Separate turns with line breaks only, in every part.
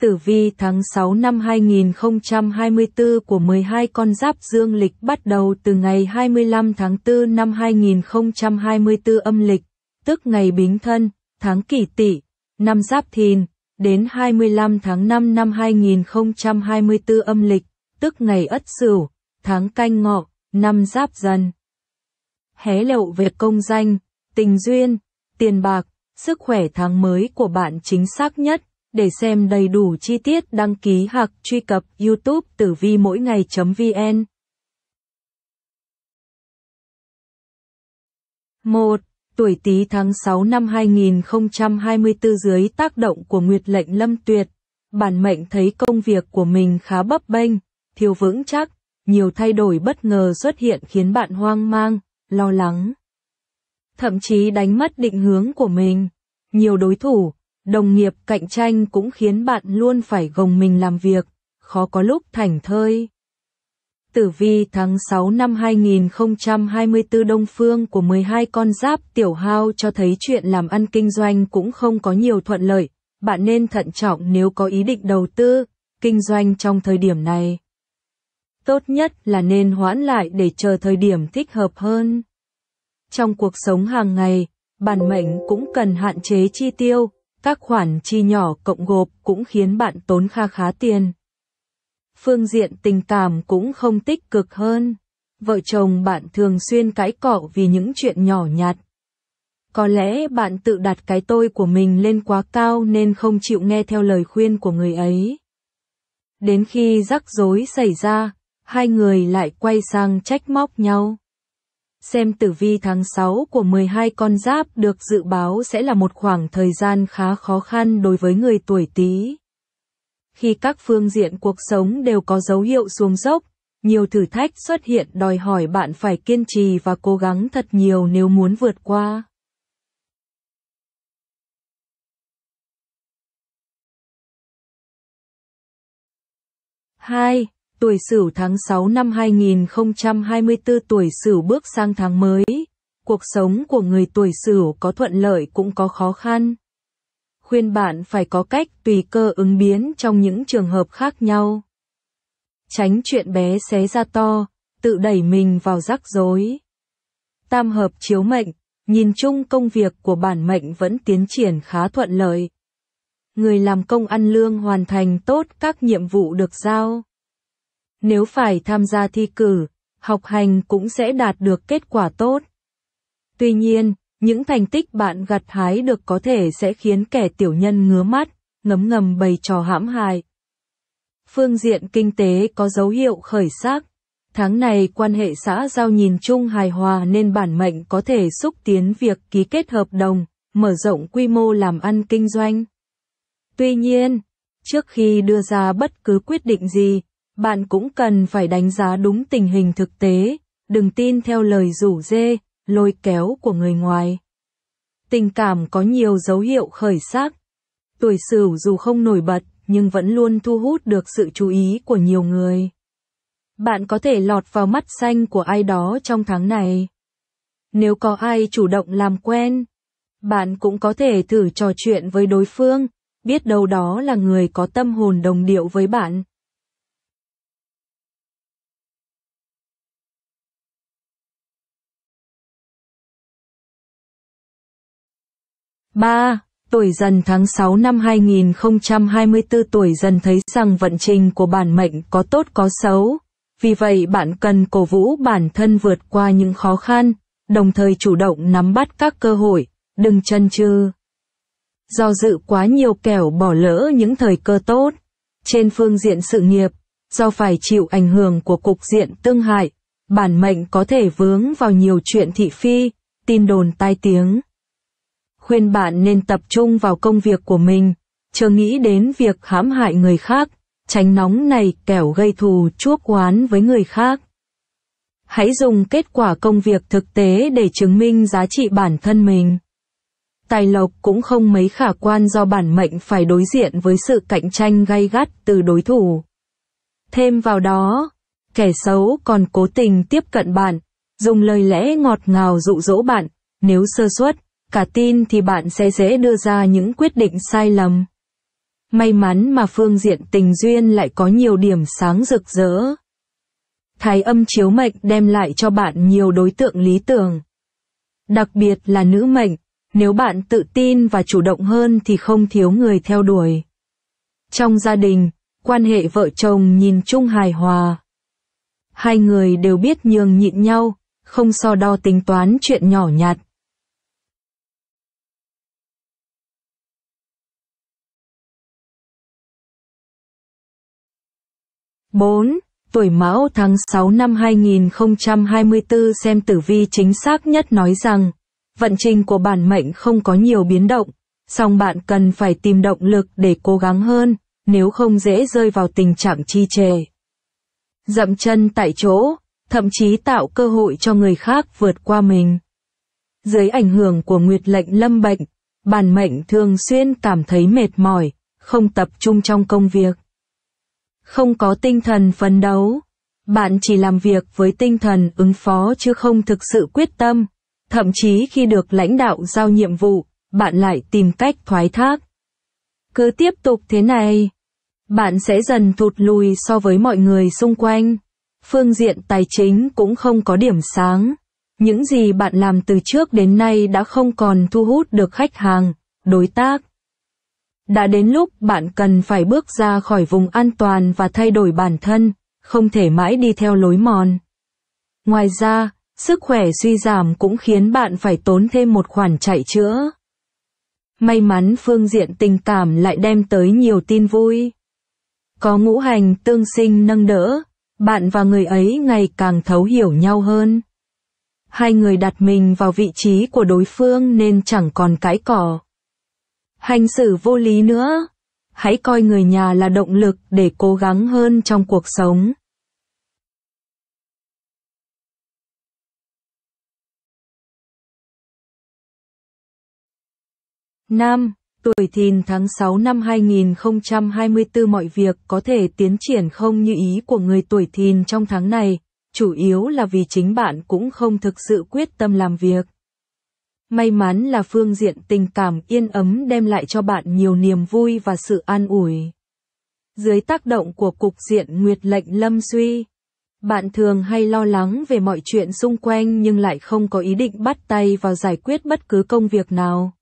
tử vi tháng 6 năm 2024 của 12 con giáp dương lịch bắt đầu từ ngày 25 tháng 4 năm 2024 âm lịch, tức ngày Bính Thân, tháng Kỷ Tỵ, năm Giáp Thìn, đến 25 tháng 5 năm 2024 âm lịch, tức ngày Ất Sửu, tháng Canh Ngọ, năm Giáp Dần. Hé lộ về công danh, tình duyên, tiền bạc, sức khỏe tháng mới của bạn chính xác nhất để xem đầy đủ chi tiết đăng ký hoặc truy cập YouTube tử vi mỗi ngày.vn. 1. Tuổi Tý tháng 6 năm 2024 dưới tác động của Nguyệt lệnh Lâm Tuyệt, bản mệnh thấy công việc của mình khá bấp bênh, thiếu vững chắc, nhiều thay đổi bất ngờ xuất hiện khiến bạn hoang mang, lo lắng. Thậm chí đánh mất định hướng của mình. Nhiều đối thủ, đồng nghiệp cạnh tranh cũng khiến bạn luôn phải gồng mình làm việc, khó có lúc thảnh thơi. Tử vi tháng 6 năm 2024 đông phương của 12 con giáp tiểu hao cho thấy chuyện làm ăn kinh doanh cũng không có nhiều thuận lợi, bạn nên thận trọng nếu có ý định đầu tư, kinh doanh trong thời điểm này. Tốt nhất là nên hoãn lại để chờ thời điểm thích hợp hơn. Trong cuộc sống hàng ngày, bản mệnh cũng cần hạn chế chi tiêu, các khoản chi nhỏ cộng gộp cũng khiến bạn tốn kha khá tiền. Phương diện tình cảm cũng không tích cực hơn. Vợ chồng bạn thường xuyên cãi cọ vì những chuyện nhỏ nhặt. Có lẽ bạn tự đặt cái tôi của mình lên quá cao nên không chịu nghe theo lời khuyên của người ấy. Đến khi rắc rối xảy ra, hai người lại quay sang trách móc nhau xem tử vi tháng 6 của 12 con giáp được dự báo sẽ là một khoảng thời gian khá khó khăn đối với người tuổi Tý. Khi các phương diện cuộc sống đều có dấu hiệu xuống dốc, nhiều thử thách xuất hiện đòi hỏi bạn phải kiên trì và cố gắng thật nhiều nếu muốn vượt qua. hai tuổi Sửu tháng 6 năm 2024 tuổi Sửu bước sang tháng mới. Cuộc sống của người tuổi Sửu có thuận lợi cũng có khó khăn. Khuyên bạn phải có cách tùy cơ ứng biến trong những trường hợp khác nhau. Tránh chuyện bé xé ra to, tự đẩy mình vào rắc rối. Tam hợp chiếu mệnh, nhìn chung công việc của bản mệnh vẫn tiến triển khá thuận lợi. Người làm công ăn lương hoàn thành tốt các nhiệm vụ được giao. Nếu phải tham gia thi cử, học hành cũng sẽ đạt được kết quả tốt. Tuy nhiên, những thành tích bạn gặt hái được có thể sẽ khiến kẻ tiểu nhân ngứa mắt, ngấm ngầm bày trò hãm hại. Phương diện kinh tế có dấu hiệu khởi sắc. Tháng này quan hệ xã giao nhìn chung hài hòa nên bản mệnh có thể xúc tiến việc ký kết hợp đồng, mở rộng quy mô làm ăn kinh doanh. Tuy nhiên, trước khi đưa ra bất cứ quyết định gì, bạn cũng cần phải đánh giá đúng tình hình thực tế, đừng tin theo lời rủ dê, lôi kéo của người ngoài. Tình cảm có nhiều dấu hiệu khởi sắc. Tuổi Sửu dù không nổi bật, nhưng vẫn luôn thu hút được sự chú ý của nhiều người. Bạn có thể lọt vào mắt xanh của ai đó trong tháng này. Nếu có ai chủ động làm quen, bạn cũng có thể thử trò chuyện với đối phương, biết đâu đó là người có tâm hồn đồng điệu với bạn. 3. Tuổi dần tháng 6 năm 2024 tuổi dần thấy rằng vận trình của bản mệnh có tốt có xấu. Vì vậy bạn cần cổ vũ bản thân vượt qua những khó khăn, đồng thời chủ động nắm bắt các cơ hội, đừng chân chừ. Do dự quá nhiều kẻo bỏ lỡ những thời cơ tốt. Trên phương diện sự nghiệp, do phải chịu ảnh hưởng của cục diện tương hại, bản mệnh có thể vướng vào nhiều chuyện thị phi, tin đồn tai tiếng khuyên bạn nên tập trung vào công việc của mình, chưa nghĩ đến việc hãm hại người khác, tránh nóng này kẻo gây thù chuốc oán với người khác. Hãy dùng kết quả công việc thực tế để chứng minh giá trị bản thân mình. Tài lộc cũng không mấy khả quan do bản mệnh phải đối diện với sự cạnh tranh gay gắt từ đối thủ. Thêm vào đó, kẻ xấu còn cố tình tiếp cận bạn, dùng lời lẽ ngọt ngào dụ dỗ bạn, nếu sơ suất, cả tin thì bạn sẽ dễ đưa ra những quyết định sai lầm. May mắn mà phương diện tình duyên lại có nhiều điểm sáng rực rỡ. Thái âm chiếu mệnh đem lại cho bạn nhiều đối tượng lý tưởng. Đặc biệt là nữ mệnh, nếu bạn tự tin và chủ động hơn thì không thiếu người theo đuổi. Trong gia đình, quan hệ vợ chồng nhìn chung hài hòa. Hai người đều biết nhường nhịn nhau, không so đo tính toán chuyện nhỏ nhặt. 4. Tuổi Mão tháng 6 năm 2024 xem tử vi chính xác nhất nói rằng, vận trình của bản mệnh không có nhiều biến động, song bạn cần phải tìm động lực để cố gắng hơn, nếu không dễ rơi vào tình trạng chi trề. Dậm chân tại chỗ, thậm chí tạo cơ hội cho người khác vượt qua mình. Dưới ảnh hưởng của nguyệt lệnh lâm bệnh, bản mệnh thường xuyên cảm thấy mệt mỏi, không tập trung trong công việc không có tinh thần phấn đấu. Bạn chỉ làm việc với tinh thần ứng phó chứ không thực sự quyết tâm. Thậm chí khi được lãnh đạo giao nhiệm vụ, bạn lại tìm cách thoái thác. Cứ tiếp tục thế này, bạn sẽ dần thụt lùi so với mọi người xung quanh. Phương diện tài chính cũng không có điểm sáng. Những gì bạn làm từ trước đến nay đã không còn thu hút được khách hàng, đối tác. Đã đến lúc bạn cần phải bước ra khỏi vùng an toàn và thay đổi bản thân, không thể mãi đi theo lối mòn. Ngoài ra, sức khỏe suy giảm cũng khiến bạn phải tốn thêm một khoản chạy chữa. May mắn phương diện tình cảm lại đem tới nhiều tin vui. Có ngũ hành tương sinh nâng đỡ, bạn và người ấy ngày càng thấu hiểu nhau hơn. Hai người đặt mình vào vị trí của đối phương nên chẳng còn cãi cỏ hành xử vô lý nữa. Hãy coi người nhà là động lực để cố gắng hơn trong cuộc sống. Nam, tuổi thìn tháng 6 năm 2024 mọi việc có thể tiến triển không như ý của người tuổi thìn trong tháng này, chủ yếu là vì chính bạn cũng không thực sự quyết tâm làm việc. May mắn là phương diện tình cảm yên ấm đem lại cho bạn nhiều niềm vui và sự an ủi. Dưới tác động của cục diện nguyệt lệnh lâm suy, bạn thường hay lo lắng về mọi chuyện xung quanh nhưng lại không có ý định bắt tay vào giải quyết bất cứ công việc nào.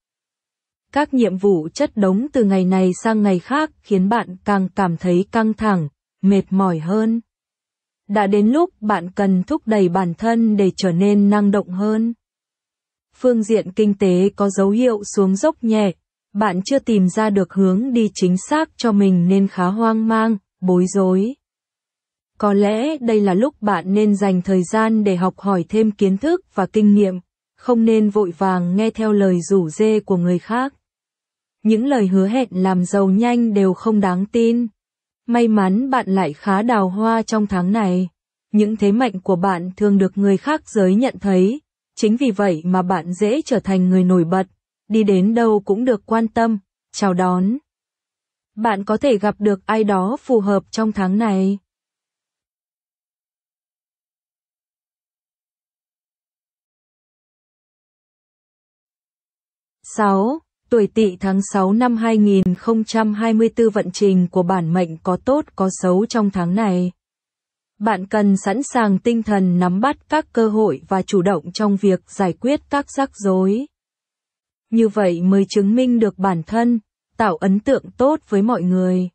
Các nhiệm vụ chất đống từ ngày này sang ngày khác khiến bạn càng cảm thấy căng thẳng, mệt mỏi hơn. Đã đến lúc bạn cần thúc đẩy bản thân để trở nên năng động hơn phương diện kinh tế có dấu hiệu xuống dốc nhẹ, bạn chưa tìm ra được hướng đi chính xác cho mình nên khá hoang mang, bối rối. Có lẽ đây là lúc bạn nên dành thời gian để học hỏi thêm kiến thức và kinh nghiệm, không nên vội vàng nghe theo lời rủ dê của người khác. Những lời hứa hẹn làm giàu nhanh đều không đáng tin. May mắn bạn lại khá đào hoa trong tháng này. Những thế mạnh của bạn thường được người khác giới nhận thấy, Chính vì vậy mà bạn dễ trở thành người nổi bật, đi đến đâu cũng được quan tâm, chào đón. Bạn có thể gặp được ai đó phù hợp trong tháng này. sáu Tuổi Tỵ tháng 6 năm 2024 vận trình của bản mệnh có tốt có xấu trong tháng này bạn cần sẵn sàng tinh thần nắm bắt các cơ hội và chủ động trong việc giải quyết các rắc rối. Như vậy mới chứng minh được bản thân, tạo ấn tượng tốt với mọi người.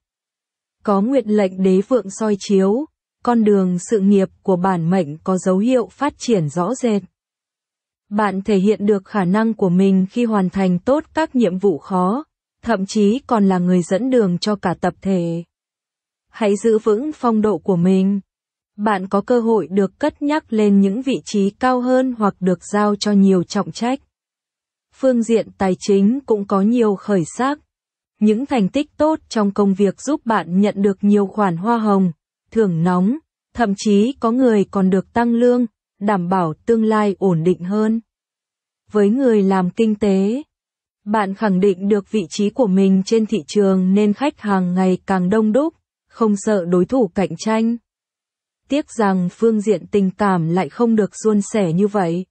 Có nguyện lệnh đế vượng soi chiếu, con đường sự nghiệp của bản mệnh có dấu hiệu phát triển rõ rệt. Bạn thể hiện được khả năng của mình khi hoàn thành tốt các nhiệm vụ khó, thậm chí còn là người dẫn đường cho cả tập thể. Hãy giữ vững phong độ của mình bạn có cơ hội được cất nhắc lên những vị trí cao hơn hoặc được giao cho nhiều trọng trách. Phương diện tài chính cũng có nhiều khởi sắc. Những thành tích tốt trong công việc giúp bạn nhận được nhiều khoản hoa hồng, thưởng nóng, thậm chí có người còn được tăng lương, đảm bảo tương lai ổn định hơn. Với người làm kinh tế, bạn khẳng định được vị trí của mình trên thị trường nên khách hàng ngày càng đông đúc, không sợ đối thủ cạnh tranh. Tiếc rằng phương diện tình cảm lại không được suôn sẻ như vậy.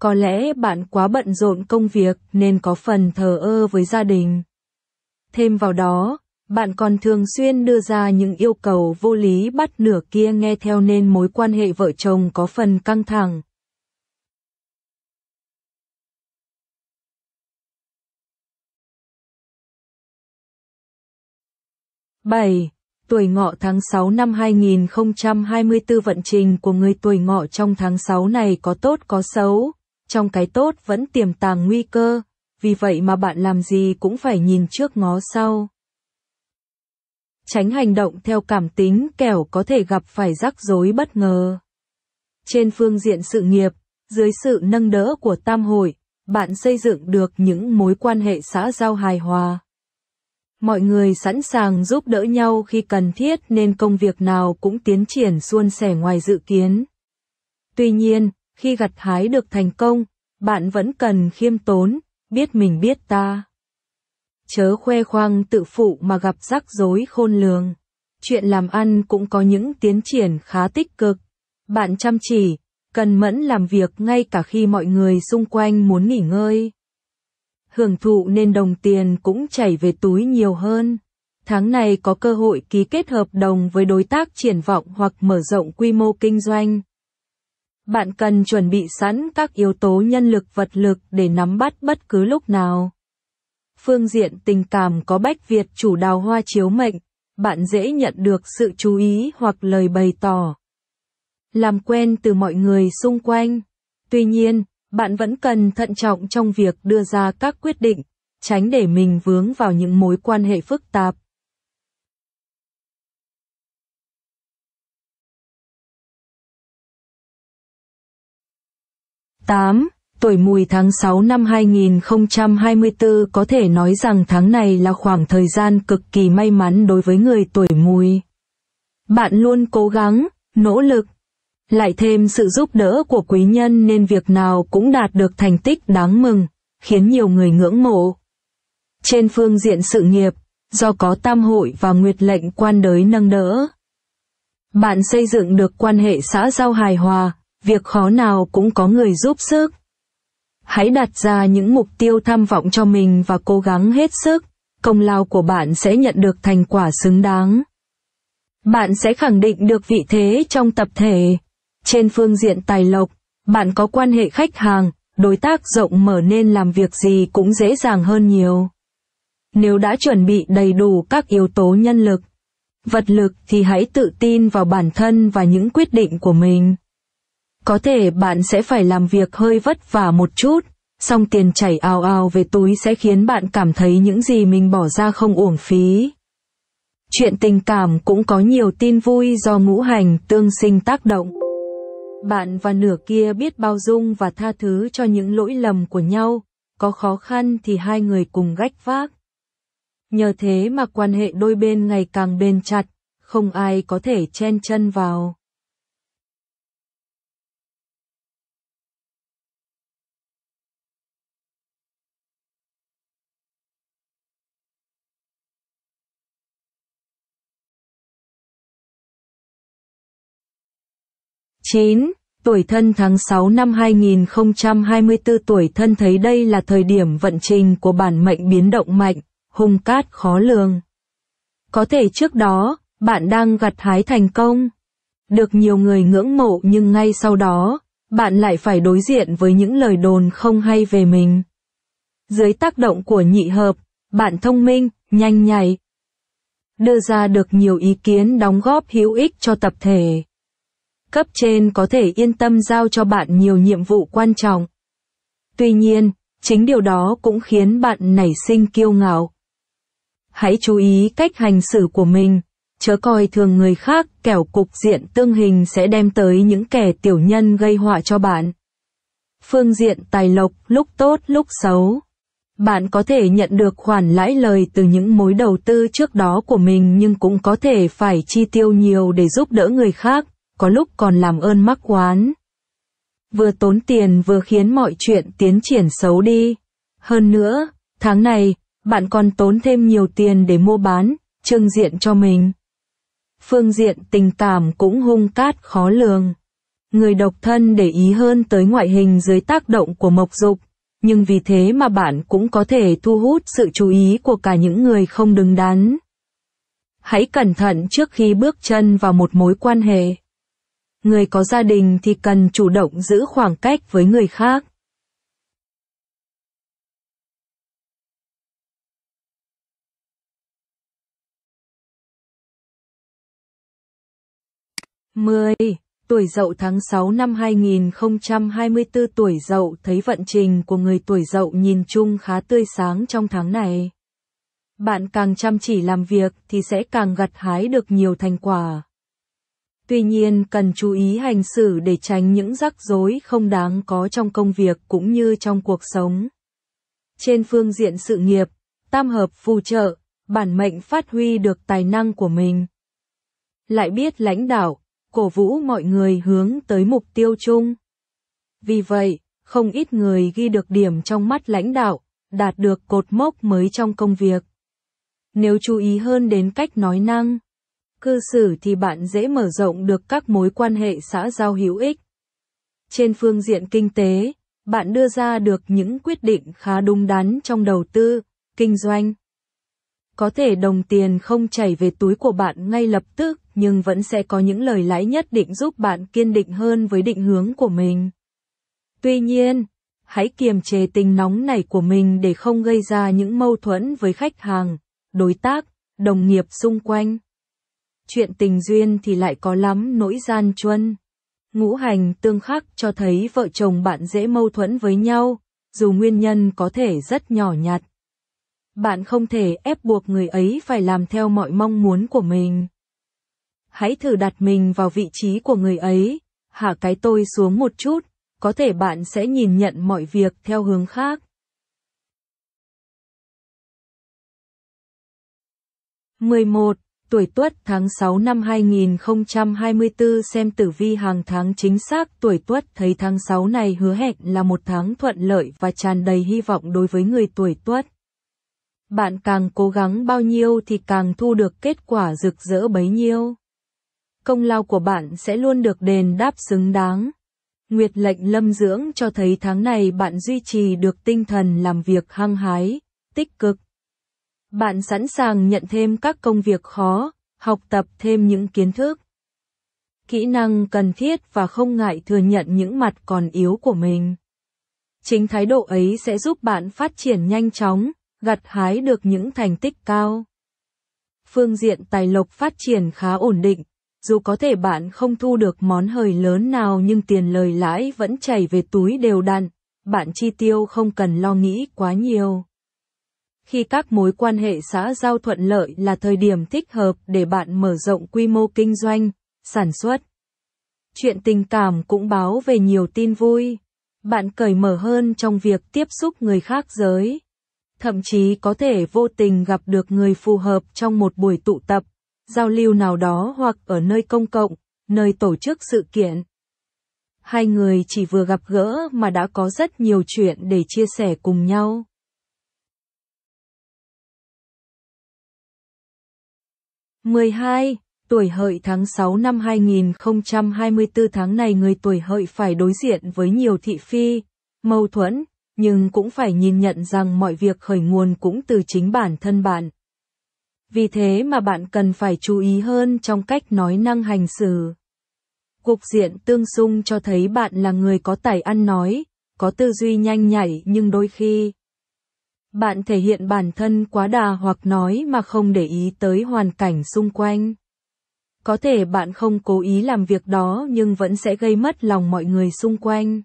Có lẽ bạn quá bận rộn công việc nên có phần thờ ơ với gia đình. Thêm vào đó, bạn còn thường xuyên đưa ra những yêu cầu vô lý bắt nửa kia nghe theo nên mối quan hệ vợ chồng có phần căng thẳng. bảy Tuổi ngọ tháng 6 năm 2024 vận trình của người tuổi ngọ trong tháng 6 này có tốt có xấu, trong cái tốt vẫn tiềm tàng nguy cơ, vì vậy mà bạn làm gì cũng phải nhìn trước ngó sau. Tránh hành động theo cảm tính kẻo có thể gặp phải rắc rối bất ngờ. Trên phương diện sự nghiệp, dưới sự nâng đỡ của tam hội, bạn xây dựng được những mối quan hệ xã giao hài hòa mọi người sẵn sàng giúp đỡ nhau khi cần thiết nên công việc nào cũng tiến triển suôn sẻ ngoài dự kiến. Tuy nhiên, khi gặt hái được thành công, bạn vẫn cần khiêm tốn, biết mình biết ta. Chớ khoe khoang tự phụ mà gặp rắc rối khôn lường. Chuyện làm ăn cũng có những tiến triển khá tích cực. Bạn chăm chỉ, cần mẫn làm việc ngay cả khi mọi người xung quanh muốn nghỉ ngơi hưởng thụ nên đồng tiền cũng chảy về túi nhiều hơn. Tháng này có cơ hội ký kết hợp đồng với đối tác triển vọng hoặc mở rộng quy mô kinh doanh. Bạn cần chuẩn bị sẵn các yếu tố nhân lực vật lực để nắm bắt bất cứ lúc nào. Phương diện tình cảm có bách Việt chủ đào hoa chiếu mệnh, bạn dễ nhận được sự chú ý hoặc lời bày tỏ. Làm quen từ mọi người xung quanh. Tuy nhiên, bạn vẫn cần thận trọng trong việc đưa ra các quyết định, tránh để mình vướng vào những mối quan hệ phức tạp. Tám Tuổi mùi tháng 6 năm 2024 có thể nói rằng tháng này là khoảng thời gian cực kỳ may mắn đối với người tuổi mùi. Bạn luôn cố gắng, nỗ lực, lại thêm sự giúp đỡ của quý nhân nên việc nào cũng đạt được thành tích đáng mừng, khiến nhiều người ngưỡng mộ. Trên phương diện sự nghiệp, do có tam hội và nguyệt lệnh quan đới nâng đỡ. Bạn xây dựng được quan hệ xã giao hài hòa, việc khó nào cũng có người giúp sức. Hãy đặt ra những mục tiêu tham vọng cho mình và cố gắng hết sức, công lao của bạn sẽ nhận được thành quả xứng đáng. Bạn sẽ khẳng định được vị thế trong tập thể. Trên phương diện tài lộc, bạn có quan hệ khách hàng, đối tác rộng mở nên làm việc gì cũng dễ dàng hơn nhiều. Nếu đã chuẩn bị đầy đủ các yếu tố nhân lực, vật lực thì hãy tự tin vào bản thân và những quyết định của mình. Có thể bạn sẽ phải làm việc hơi vất vả một chút, song tiền chảy ào ào về túi sẽ khiến bạn cảm thấy những gì mình bỏ ra không uổng phí. Chuyện tình cảm cũng có nhiều tin vui do ngũ hành tương sinh tác động. Bạn và nửa kia biết bao dung và tha thứ cho những lỗi lầm của nhau, có khó khăn thì hai người cùng gách vác. Nhờ thế mà quan hệ đôi bên ngày càng bền chặt, không ai có thể chen chân vào. 9. Tuổi thân tháng 6 năm 2024 tuổi thân thấy đây là thời điểm vận trình của bản mệnh biến động mạnh, hung cát khó lường. Có thể trước đó, bạn đang gặt hái thành công. Được nhiều người ngưỡng mộ nhưng ngay sau đó, bạn lại phải đối diện với những lời đồn không hay về mình. Dưới tác động của nhị hợp, bạn thông minh, nhanh nhạy. Đưa ra được nhiều ý kiến đóng góp hữu ích cho tập thể cấp trên có thể yên tâm giao cho bạn nhiều nhiệm vụ quan trọng. Tuy nhiên, chính điều đó cũng khiến bạn nảy sinh kiêu ngạo. Hãy chú ý cách hành xử của mình, chớ coi thường người khác kẻo cục diện tương hình sẽ đem tới những kẻ tiểu nhân gây họa cho bạn. Phương diện tài lộc lúc tốt lúc xấu. Bạn có thể nhận được khoản lãi lời từ những mối đầu tư trước đó của mình nhưng cũng có thể phải chi tiêu nhiều để giúp đỡ người khác có lúc còn làm ơn mắc quán. Vừa tốn tiền vừa khiến mọi chuyện tiến triển xấu đi. Hơn nữa, tháng này, bạn còn tốn thêm nhiều tiền để mua bán, trương diện cho mình. Phương diện tình cảm cũng hung cát khó lường. Người độc thân để ý hơn tới ngoại hình dưới tác động của mộc dục, nhưng vì thế mà bạn cũng có thể thu hút sự chú ý của cả những người không đứng đắn. Hãy cẩn thận trước khi bước chân vào một mối quan hệ người có gia đình thì cần chủ động giữ khoảng cách với người khác. mười Tuổi dậu tháng 6 năm 2024 tuổi dậu thấy vận trình của người tuổi dậu nhìn chung khá tươi sáng trong tháng này. Bạn càng chăm chỉ làm việc thì sẽ càng gặt hái được nhiều thành quả. Tuy nhiên cần chú ý hành xử để tránh những rắc rối không đáng có trong công việc cũng như trong cuộc sống. Trên phương diện sự nghiệp, tam hợp phù trợ, bản mệnh phát huy được tài năng của mình. Lại biết lãnh đạo, cổ vũ mọi người hướng tới mục tiêu chung. Vì vậy, không ít người ghi được điểm trong mắt lãnh đạo, đạt được cột mốc mới trong công việc. Nếu chú ý hơn đến cách nói năng, cư xử thì bạn dễ mở rộng được các mối quan hệ xã giao hữu ích. Trên phương diện kinh tế, bạn đưa ra được những quyết định khá đúng đắn trong đầu tư, kinh doanh. Có thể đồng tiền không chảy về túi của bạn ngay lập tức, nhưng vẫn sẽ có những lời lãi nhất định giúp bạn kiên định hơn với định hướng của mình. Tuy nhiên, hãy kiềm chế tình nóng nảy của mình để không gây ra những mâu thuẫn với khách hàng, đối tác, đồng nghiệp xung quanh chuyện tình duyên thì lại có lắm nỗi gian truân. Ngũ hành tương khắc cho thấy vợ chồng bạn dễ mâu thuẫn với nhau, dù nguyên nhân có thể rất nhỏ nhặt. Bạn không thể ép buộc người ấy phải làm theo mọi mong muốn của mình. Hãy thử đặt mình vào vị trí của người ấy, hạ cái tôi xuống một chút, có thể bạn sẽ nhìn nhận mọi việc theo hướng khác. mười một tuổi Tuất tháng 6 năm 2024 xem tử vi hàng tháng chính xác tuổi Tuất thấy tháng 6 này hứa hẹn là một tháng thuận lợi và tràn đầy hy vọng đối với người tuổi Tuất. Bạn càng cố gắng bao nhiêu thì càng thu được kết quả rực rỡ bấy nhiêu. Công lao của bạn sẽ luôn được đền đáp xứng đáng. Nguyệt lệnh lâm dưỡng cho thấy tháng này bạn duy trì được tinh thần làm việc hăng hái, tích cực bạn sẵn sàng nhận thêm các công việc khó, học tập thêm những kiến thức, kỹ năng cần thiết và không ngại thừa nhận những mặt còn yếu của mình. Chính thái độ ấy sẽ giúp bạn phát triển nhanh chóng, gặt hái được những thành tích cao. Phương diện tài lộc phát triển khá ổn định, dù có thể bạn không thu được món hời lớn nào nhưng tiền lời lãi vẫn chảy về túi đều đặn, bạn chi tiêu không cần lo nghĩ quá nhiều khi các mối quan hệ xã giao thuận lợi là thời điểm thích hợp để bạn mở rộng quy mô kinh doanh, sản xuất. Chuyện tình cảm cũng báo về nhiều tin vui. Bạn cởi mở hơn trong việc tiếp xúc người khác giới. Thậm chí có thể vô tình gặp được người phù hợp trong một buổi tụ tập, giao lưu nào đó hoặc ở nơi công cộng, nơi tổ chức sự kiện. Hai người chỉ vừa gặp gỡ mà đã có rất nhiều chuyện để chia sẻ cùng nhau. 12. Tuổi hợi tháng 6 năm 2024 tháng này người tuổi hợi phải đối diện với nhiều thị phi, mâu thuẫn, nhưng cũng phải nhìn nhận rằng mọi việc khởi nguồn cũng từ chính bản thân bạn. Vì thế mà bạn cần phải chú ý hơn trong cách nói năng hành xử. Cục diện tương xung cho thấy bạn là người có tài ăn nói, có tư duy nhanh nhảy nhưng đôi khi bạn thể hiện bản thân quá đà hoặc nói mà không để ý tới hoàn cảnh xung quanh. Có thể bạn không cố ý làm việc đó nhưng vẫn sẽ gây mất lòng mọi người xung quanh.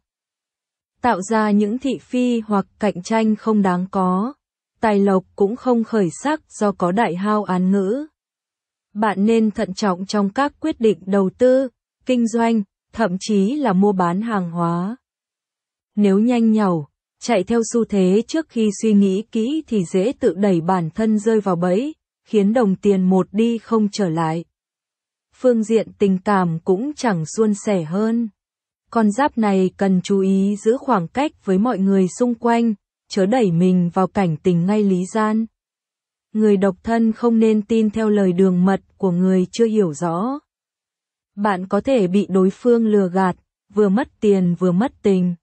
Tạo ra những thị phi hoặc cạnh tranh không đáng có. Tài lộc cũng không khởi sắc do có đại hao án ngữ. Bạn nên thận trọng trong các quyết định đầu tư, kinh doanh, thậm chí là mua bán hàng hóa. Nếu nhanh nhảu chạy theo xu thế trước khi suy nghĩ kỹ thì dễ tự đẩy bản thân rơi vào bẫy, khiến đồng tiền một đi không trở lại. Phương diện tình cảm cũng chẳng suôn sẻ hơn. Con giáp này cần chú ý giữ khoảng cách với mọi người xung quanh, chớ đẩy mình vào cảnh tình ngay lý gian. Người độc thân không nên tin theo lời đường mật của người chưa hiểu rõ. Bạn có thể bị đối phương lừa gạt, vừa mất tiền vừa mất tình.